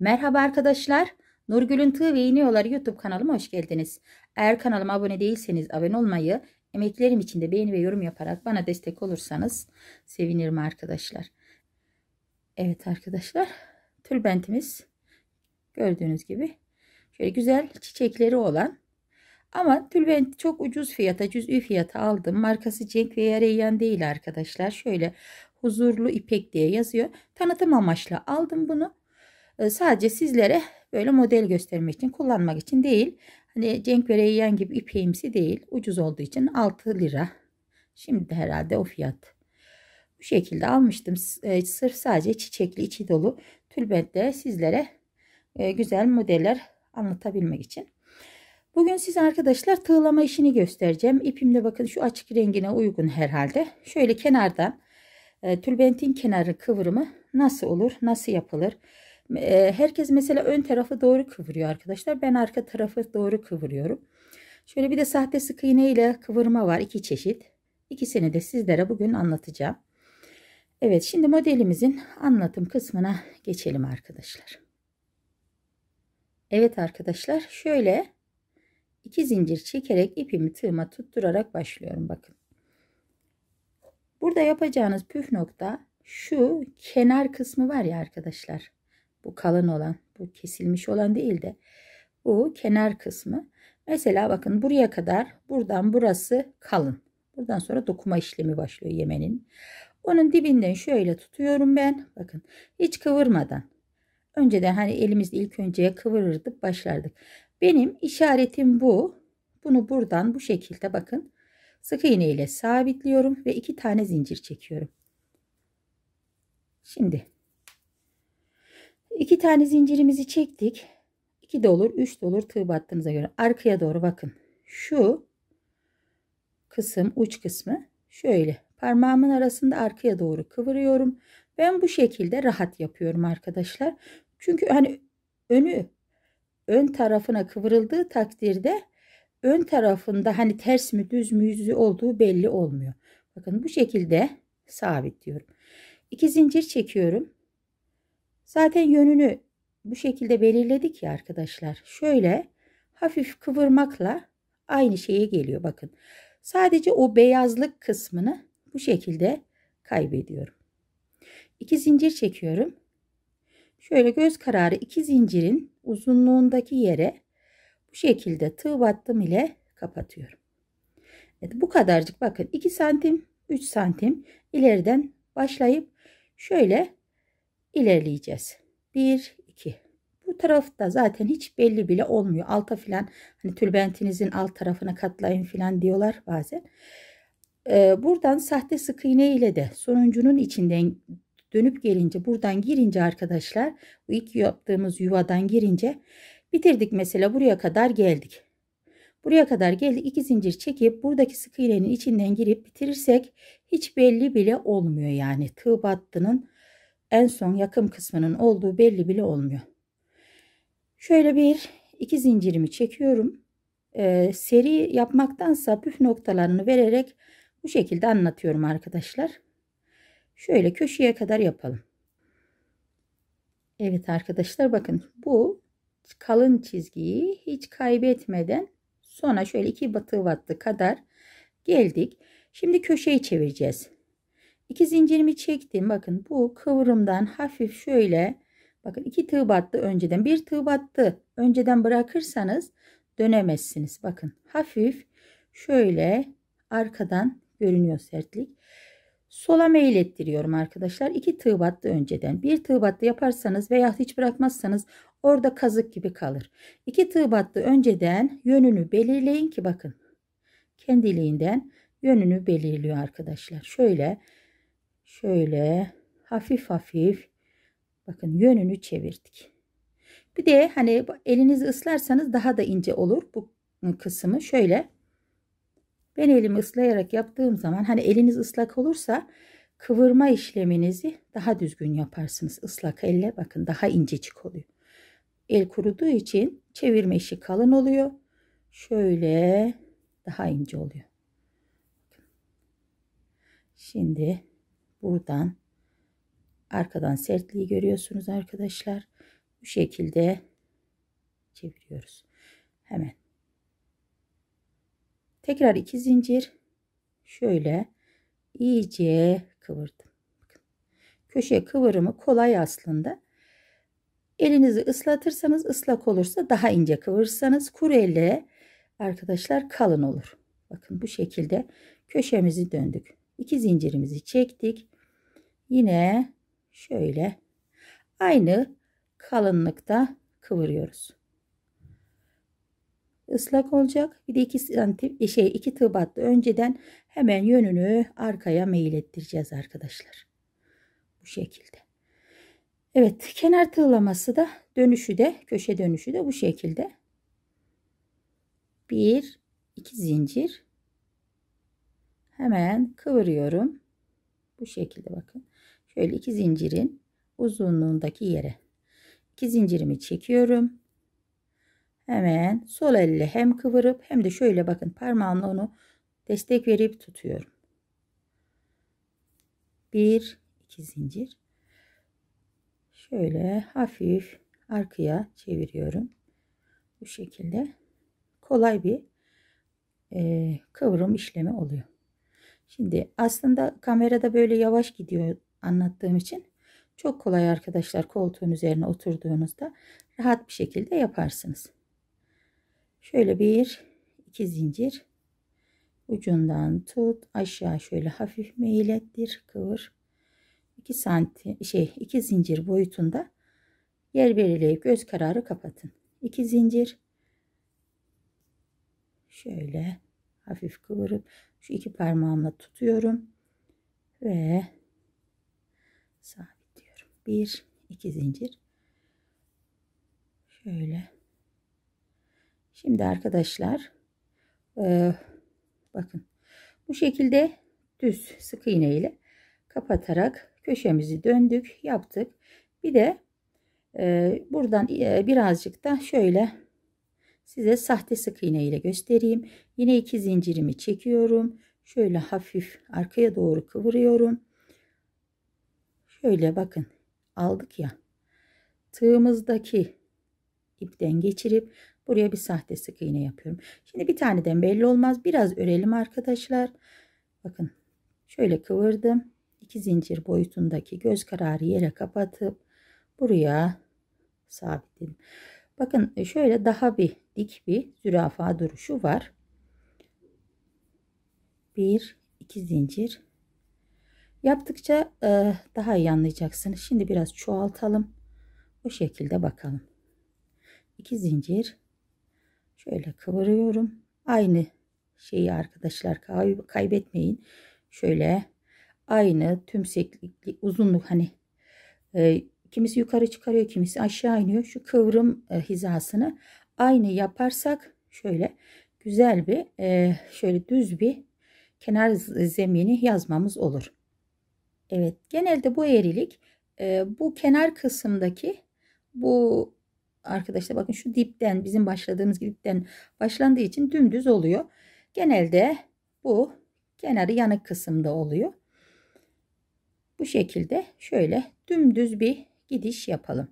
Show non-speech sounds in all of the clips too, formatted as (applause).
Merhaba arkadaşlar. Nurgül'ün Tığ ve İğne YouTube kanalıma hoş geldiniz. Eğer kanalıma abone değilseniz abone olmayı, emeklerim için de beğeni ve yorum yaparak bana destek olursanız sevinirim arkadaşlar. Evet arkadaşlar, tülbentimiz gördüğünüz gibi şöyle güzel çiçekleri olan ama tülbent çok ucuz fiyata, cüzü fiyata aldım. Markası Cenk ve Yareyyen değil arkadaşlar. Şöyle huzurlu ipek diye yazıyor. Tanıtım amaçlı aldım bunu. Ee, sadece sizlere böyle model göstermek için kullanmak için değil. Hani Cenk ve Reyyan gibi ipeğimsi değil. Ucuz olduğu için 6 lira. Şimdi herhalde o fiyat. Bu şekilde almıştım. E, sırf sadece çiçekli içi dolu tülbentle sizlere e, güzel modeller anlatabilmek için. Bugün size arkadaşlar tığlama işini göstereceğim. İpimde bakın şu açık rengine uygun herhalde. Şöyle kenardan e, tülbentin kenarı kıvrımı nasıl olur, nasıl yapılır? herkes mesela ön tarafı doğru kıvırıyor arkadaşlar. Ben arka tarafı doğru kıvırıyorum. Şöyle bir de sahte sık iğne ile kıvırma var. iki çeşit. İkisini de sizlere bugün anlatacağım. Evet şimdi modelimizin anlatım kısmına geçelim arkadaşlar. Evet arkadaşlar şöyle iki zincir çekerek ipimi tığıma tutturarak başlıyorum bakın. Burada yapacağınız püf nokta şu kenar kısmı var ya arkadaşlar. Bu kalın olan, bu kesilmiş olan değil de bu kenar kısmı. Mesela bakın buraya kadar buradan burası kalın. Buradan sonra dokuma işlemi başlıyor yemenin. Onun dibinden şöyle tutuyorum ben. Bakın hiç kıvırmadan. Önceden hani elimizle ilk önce kıvırırdık başlardık. Benim işaretim bu. Bunu buradan bu şekilde bakın. Sık iğne ile sabitliyorum ve iki tane zincir çekiyorum. Şimdi İki tane zincirimizi çektik. İki de olur 3 de olur tığ battığınıza göre. Arkaya doğru bakın. Şu kısım uç kısmı şöyle parmağımın arasında arkaya doğru kıvırıyorum. Ben bu şekilde rahat yapıyorum arkadaşlar. Çünkü hani önü ön tarafına kıvrıldığı takdirde ön tarafında hani ters mi düz mü yüzü olduğu belli olmuyor. Bakın bu şekilde sabitliyorum. İki zincir çekiyorum. Zaten yönünü bu şekilde belirledik ya arkadaşlar. Şöyle hafif kıvırmakla aynı şeye geliyor bakın. Sadece o beyazlık kısmını bu şekilde kaybediyorum. İki zincir çekiyorum. Şöyle göz kararı iki zincirin uzunluğundaki yere bu şekilde tığ battım ile kapatıyorum. Evet, bu kadarcık bakın 2 santim 3 santim ileriden başlayıp şöyle ilerleyeceğiz. 1, 2. Bu tarafta zaten hiç belli bile olmuyor. Alta filan hani tülbentinizin alt tarafına katlayın filan diyorlar bazen. Ee, buradan sahte sık iğne ile de sonuncunun içinden dönüp gelince buradan girince arkadaşlar bu ilk yaptığımız yuvadan girince bitirdik mesela buraya kadar geldik. Buraya kadar geldi, iki zincir çekip buradaki sık iğnenin içinden girip bitirirsek hiç belli bile olmuyor yani tığ battının en son yakım kısmının olduğu belli bile olmuyor. Şöyle bir iki zincirimi çekiyorum. Ee, seri yapmaktansa püf noktalarını vererek bu şekilde anlatıyorum arkadaşlar. Şöyle köşeye kadar yapalım. Evet arkadaşlar bakın bu kalın çizgiyi hiç kaybetmeden sonra şöyle iki batı battı kadar geldik. Şimdi köşeyi çevireceğiz. İki zincirimi çektim. Bakın bu kıvrımdan hafif şöyle bakın iki tığ battı önceden. Bir tığ battı. Önceden bırakırsanız dönemezsiniz. Bakın hafif şöyle arkadan görünüyor sertlik. Sola meylettiriyorum arkadaşlar. İki tığ battı önceden. Bir tığ battı yaparsanız veya hiç bırakmazsanız orada kazık gibi kalır. İki tığ battı önceden yönünü belirleyin ki bakın. Kendiliğinden yönünü belirliyor arkadaşlar. Şöyle şöyle hafif hafif bakın yönünü çevirdik. Bir de hani elinizi ıslarsanız daha da ince olur bu ıı, kısmı şöyle. Ben elimi ıslayarak yaptığım zaman hani eliniz ıslak olursa kıvırma işleminizi daha düzgün yaparsınız. Islak elle bakın daha incecik oluyor. El kuruduğu için çevirme işi kalın oluyor. Şöyle daha ince oluyor. Şimdi buradan arkadan sertliği görüyorsunuz arkadaşlar. Bu şekilde çeviriyoruz. Hemen. Tekrar iki zincir şöyle iyice kıvırdım. Köşe kıvırımı kolay aslında. Elinizi ıslatırsanız ıslak olursa daha ince kıvırırsanız kuru elle arkadaşlar kalın olur. Bakın bu şekilde köşemizi döndük. İki zincirimizi çektik yine şöyle aynı kalınlıkta kıvırıyoruz. Islak olacak. Bir de 2 santim şey 2 tığ battı önceden hemen yönünü arkaya meyil ettireceğiz arkadaşlar. Bu şekilde. Evet, kenar tığlaması da dönüşü de köşe dönüşü de bu şekilde. 1 2 zincir hemen kıvırıyorum. Bu şekilde bakın şöyle iki zincirin uzunluğundaki yere iki zincirimi çekiyorum hemen sol elle hem kıvırıp hem de şöyle bakın parmağımla onu destek verip tutuyorum bir iki zincir şöyle hafif arkaya çeviriyorum bu şekilde kolay bir e, kıvrım işlemi oluyor şimdi aslında kamerada böyle yavaş gidiyor anlattığım için çok kolay arkadaşlar koltuğun üzerine oturduğunuzda rahat bir şekilde yaparsınız. Şöyle bir iki zincir ucundan tut aşağı şöyle hafif meylettir kıvır 2 santim şey 2 zincir boyutunda yer belirleyip göz kararı kapatın 2 zincir şöyle hafif kıvırıp şu iki parmağımla tutuyorum ve sabitliyorum. Bir, iki zincir. Şöyle. Şimdi arkadaşlar e, bakın bu şekilde düz sık iğne ile kapatarak köşemizi döndük yaptık. Bir de e, buradan e, birazcık da şöyle size sahte sık iğne ile göstereyim. Yine iki zincirimi çekiyorum. Şöyle hafif arkaya doğru kıvırıyorum. Şöyle bakın aldık ya. Tığımızdaki ipten geçirip buraya bir sahte sık iğne yapıyorum. Şimdi bir taneden belli olmaz. Biraz örelim arkadaşlar. Bakın şöyle kıvırdım. İki zincir boyutundaki göz kararı yere kapatıp buraya sabitledim. Bakın şöyle daha bir dik bir zürafa duruşu var. Bir iki zincir Yaptıkça e, daha iyi anlayacaksınız. Şimdi biraz çoğaltalım. Bu şekilde bakalım. İki zincir. Şöyle kıvırıyorum. Aynı şeyi arkadaşlar kay kaybetmeyin. Şöyle aynı tümseklik uzunluk hani e, kimisi yukarı çıkarıyor kimisi aşağı iniyor. Şu kıvrım e, hizasını aynı yaparsak şöyle güzel bir e, şöyle düz bir kenar zemini yazmamız olur. Evet genelde bu eğrilik e, bu kenar kısımdaki bu arkadaşlar bakın şu dipten bizim başladığımız dipten başlandığı için dümdüz oluyor. Genelde bu kenarı yanık kısımda oluyor. Bu şekilde şöyle dümdüz bir gidiş yapalım.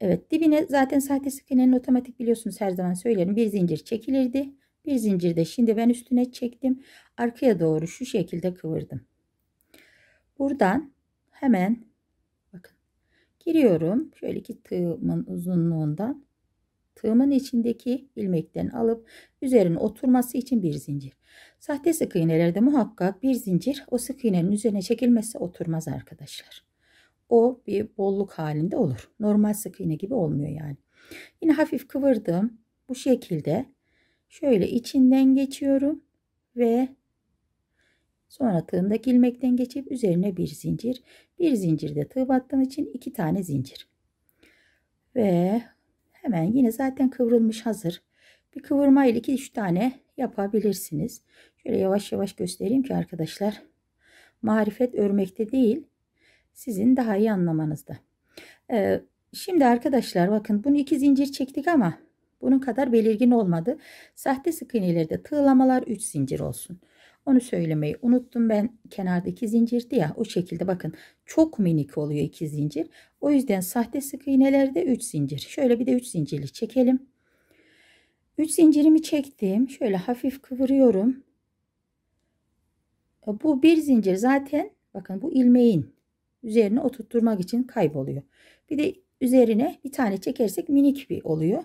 Evet dibine zaten sahte sık iğnenin otomatik biliyorsunuz her zaman söylerim bir zincir çekilirdi. Bir zincirde şimdi ben üstüne çektim. Arkaya doğru şu şekilde kıvırdım. Buradan hemen bakın giriyorum. Şöyle iki tığımın uzunluğundan tığımın içindeki ilmekten alıp üzerine oturması için bir zincir. Sahte sık iğnelerde muhakkak bir zincir o sık iğnenin üzerine çekilmezse oturmaz arkadaşlar. O bir bolluk halinde olur. Normal sık iğne gibi olmuyor yani. Yine hafif kıvırdım. Bu şekilde şöyle içinden geçiyorum ve Sonra tığındaki ilmekten geçip üzerine bir zincir. Bir zincirde tığ battığım için iki tane zincir. Ve hemen yine zaten kıvrılmış hazır. Bir kıvırma ile 2-3 tane yapabilirsiniz. Şöyle yavaş yavaş göstereyim ki arkadaşlar. Marifet örmekte değil. Sizin daha iyi anlamanızda. Ee, şimdi arkadaşlar bakın bunu iki zincir çektik ama bunun kadar belirgin olmadı. Sahte sık iğnelerde tığlamalar 3 zincir olsun. Onu söylemeyi unuttum ben kenarda iki zincirdi ya o şekilde bakın çok minik oluyor iki zincir. O yüzden sahte sık iğnelerde 3 zincir. Şöyle bir de 3 zincirli çekelim. 3 zincirimi çektim. Şöyle hafif kıvırıyorum. E, bu bir zincir zaten bakın bu ilmeğin üzerine oturtturmak için kayboluyor. Bir de üzerine bir tane çekersek minik bir oluyor.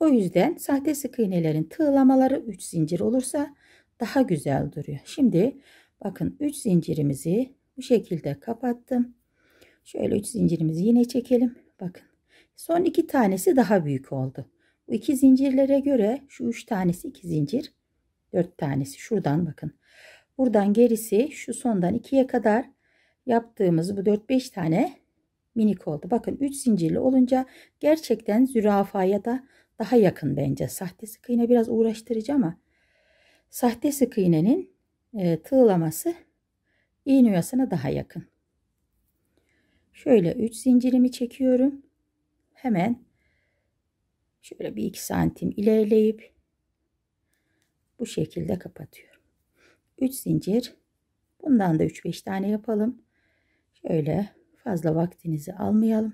O yüzden sahte sık iğnelerin tığlamaları 3 zincir olursa daha güzel duruyor. Şimdi bakın 3 zincirimizi bu şekilde kapattım. Şöyle 3 zincirimizi yine çekelim. Bakın son 2 tanesi daha büyük oldu. Bu 2 zincirlere göre şu 3 tanesi 2 zincir. 4 tanesi şuradan bakın. Buradan gerisi şu sondan 2'ye kadar yaptığımız bu 4-5 tane minik oldu. Bakın 3 zincirli olunca gerçekten zürafaya da daha yakın bence. Sahte sıkı yine biraz uğraştırıcı ama Sahte sık iğnenin e, tığlaması iğne yuvasına daha yakın. Şöyle 3 zincirimi çekiyorum. Hemen şöyle bir 2 santim ilerleyip bu şekilde kapatıyorum. 3 zincir. Bundan da 3-5 tane yapalım. Şöyle fazla vaktinizi almayalım.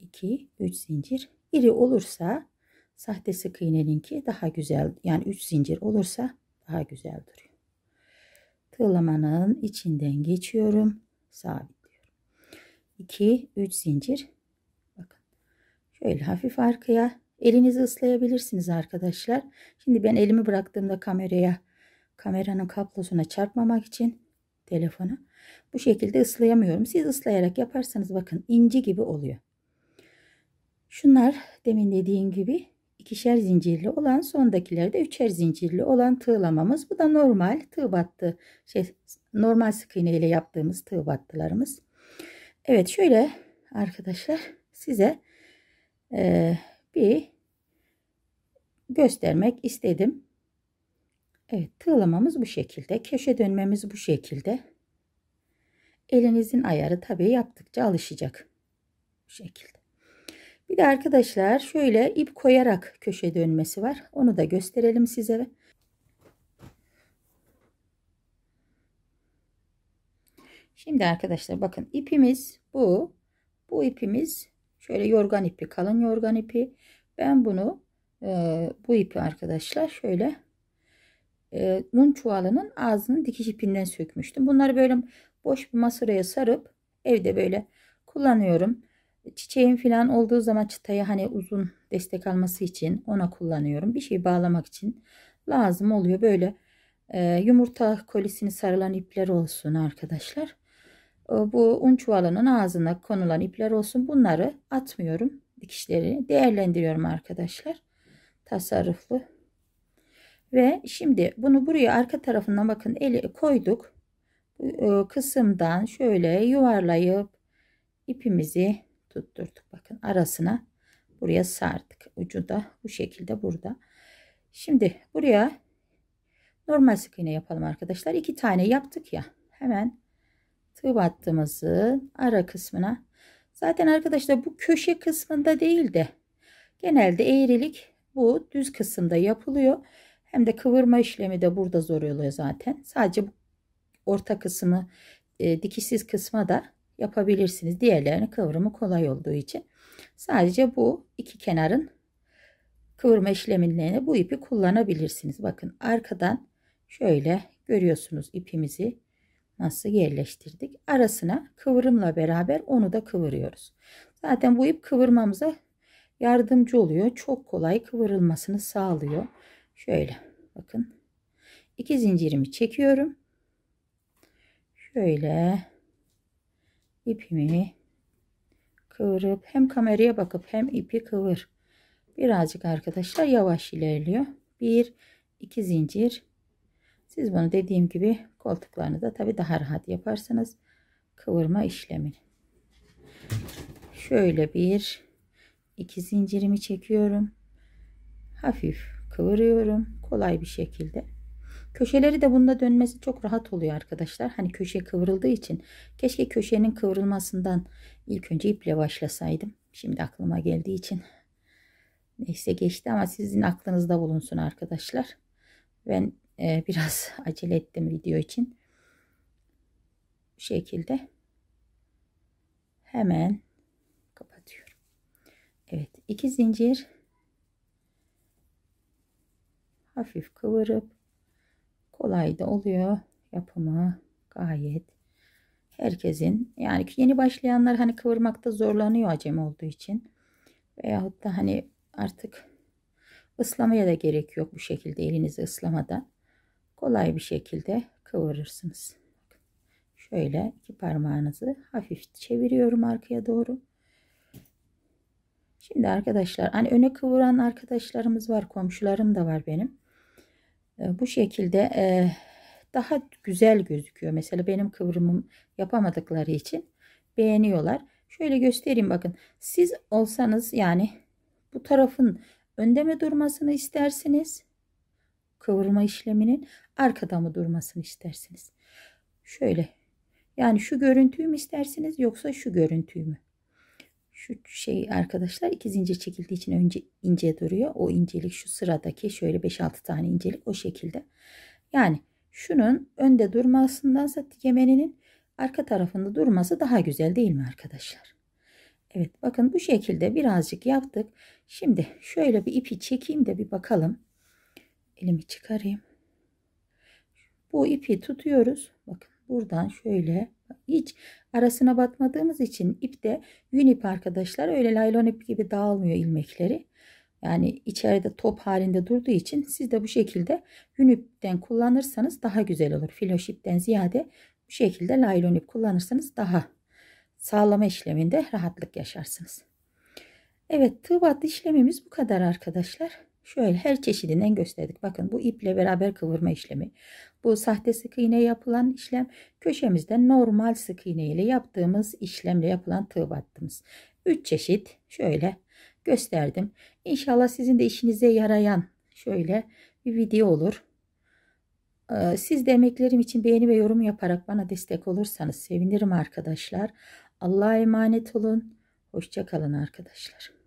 2 3 zincir. İri olursa Sahtesi sık iğneninki daha güzel. Yani 3 zincir olursa daha güzel duruyor. Tığlamanın içinden geçiyorum. Sabitliyorum. 2 3 zincir. Bakın. Şöyle hafif arkaya elinizi ıslayabilirsiniz arkadaşlar. Şimdi ben elimi bıraktığımda kameraya kameranın kablosuna çarpmamak için telefonu bu şekilde ıslayamıyorum. Siz ıslayarak yaparsanız bakın inci gibi oluyor. Şunlar demin dediğim gibi ikişer zincirli olan sondakilerde üçer zincirli olan tığlamamız. Bu da normal tığ battı. Şey, normal sık iğne ile yaptığımız tığ battılarımız. Evet şöyle arkadaşlar size e, bir göstermek istedim. Evet tığlamamız bu şekilde. Köşe dönmemiz bu şekilde. Elinizin ayarı tabii yaptıkça alışacak. Bu şekilde. Bir de arkadaşlar şöyle ip koyarak köşe dönmesi var. Onu da gösterelim size. Şimdi arkadaşlar bakın ipimiz bu. Bu ipimiz şöyle yorgan ipi kalın yorgan ipi. Ben bunu e, bu ipi arkadaşlar şöyle e, un çuvalının ağzının dikiş ipinden sökmüştüm. Bunları böyle boş bir masuraya sarıp evde böyle kullanıyorum. Çiçeğin falan olduğu zaman çıtayı hani uzun destek alması için ona kullanıyorum. Bir şey bağlamak için lazım oluyor. Böyle e, yumurta kolisini sarılan ipler olsun arkadaşlar. E, bu un çuvalının ağzına konulan ipler olsun. Bunları atmıyorum. Dikişleri değerlendiriyorum arkadaşlar. Tasarruflu. Ve şimdi bunu buraya arka tarafından bakın eli koyduk. E, kısımdan şöyle yuvarlayıp ipimizi tutturduk. Bakın arasına buraya sardık. Ucu da bu şekilde burada. Şimdi buraya normal sık iğne yapalım arkadaşlar. İki tane yaptık ya. Hemen tığ battığımızın ara kısmına. Zaten arkadaşlar bu köşe kısmında değil de genelde eğrilik bu düz kısımda yapılıyor. Hem de kıvırma işlemi de burada zor oluyor zaten. Sadece bu orta kısmı e, dikişsiz kısma da yapabilirsiniz. Diğerlerinin kıvrımı kolay olduğu için. Sadece bu iki kenarın kıvırma işlemlerine bu ipi kullanabilirsiniz. Bakın arkadan şöyle görüyorsunuz ipimizi nasıl yerleştirdik. Arasına kıvrımla beraber onu da kıvırıyoruz. Zaten bu ip kıvırmamıza yardımcı oluyor. Çok kolay kıvırılmasını sağlıyor. Şöyle bakın. İki zincirimi çekiyorum. Şöyle ipimi kıvırıp hem kameraya bakıp hem ipi kıvır. Birazcık arkadaşlar yavaş ilerliyor. Bir, iki zincir. Siz bunu dediğim gibi koltuklarını da tabi daha rahat yaparsanız kıvırma işlemi. Şöyle bir, iki zincirimi çekiyorum. Hafif kıvırıyorum kolay bir şekilde. Köşeleri de bunda dönmesi çok rahat oluyor arkadaşlar. Hani köşe kıvrıldığı için keşke köşenin kıvrılmasından ilk önce iple başlasaydım. Şimdi aklıma geldiği için neyse geçti ama sizin aklınızda bulunsun arkadaşlar. Ben e, biraz (laughs) acele ettim video için. Bu şekilde hemen kapatıyorum. Evet iki zincir hafif kıvırıp kolay da oluyor. Yapımı gayet herkesin yani yeni başlayanlar hani kıvırmakta zorlanıyor acemi olduğu için. Veyahut da hani artık ıslamaya da gerek yok bu şekilde elinizi ıslamadan. Kolay bir şekilde kıvırırsınız. Şöyle iki parmağınızı hafif çeviriyorum arkaya doğru. Şimdi arkadaşlar hani öne kıvıran arkadaşlarımız var. Komşularım da var benim bu şekilde daha güzel gözüküyor. Mesela benim kıvrımım yapamadıkları için beğeniyorlar. Şöyle göstereyim bakın. Siz olsanız yani bu tarafın önde mi durmasını istersiniz? Kıvırma işleminin arkada mı durmasını istersiniz? Şöyle yani şu görüntüyü mü istersiniz yoksa şu görüntüyü mü? şu şey arkadaşlar iki zincir çekildiği için önce ince duruyor. O incelik şu sıradaki şöyle 5-6 tane incelik o şekilde. Yani şunun önde durmasındansa yemeninin arka tarafında durması daha güzel değil mi arkadaşlar? Evet bakın bu şekilde birazcık yaptık. Şimdi şöyle bir ipi çekeyim de bir bakalım. Elimi çıkarayım. Bu ipi tutuyoruz. Bakın buradan şöyle hiç arasına batmadığımız için ip de yün ip arkadaşlar öyle laylon ip gibi dağılmıyor ilmekleri. Yani içeride top halinde durduğu için siz de bu şekilde yün ipten kullanırsanız daha güzel olur. Filoş ipten ziyade bu şekilde laylon ip kullanırsanız daha sağlama işleminde rahatlık yaşarsınız. Evet tığ battı işlemimiz bu kadar arkadaşlar. Şöyle her çeşidinden gösterdik. Bakın bu iple beraber kıvırma işlemi. Bu sahte sık iğne yapılan işlem. Köşemizde normal sık iğne ile yaptığımız işlemle yapılan tığ battımız. 3 çeşit şöyle gösterdim. İnşallah sizin de işinize yarayan şöyle bir video olur. Ee, siz de emeklerim için beğeni ve yorum yaparak bana destek olursanız sevinirim arkadaşlar. Allah'a emanet olun. Hoşçakalın arkadaşlar.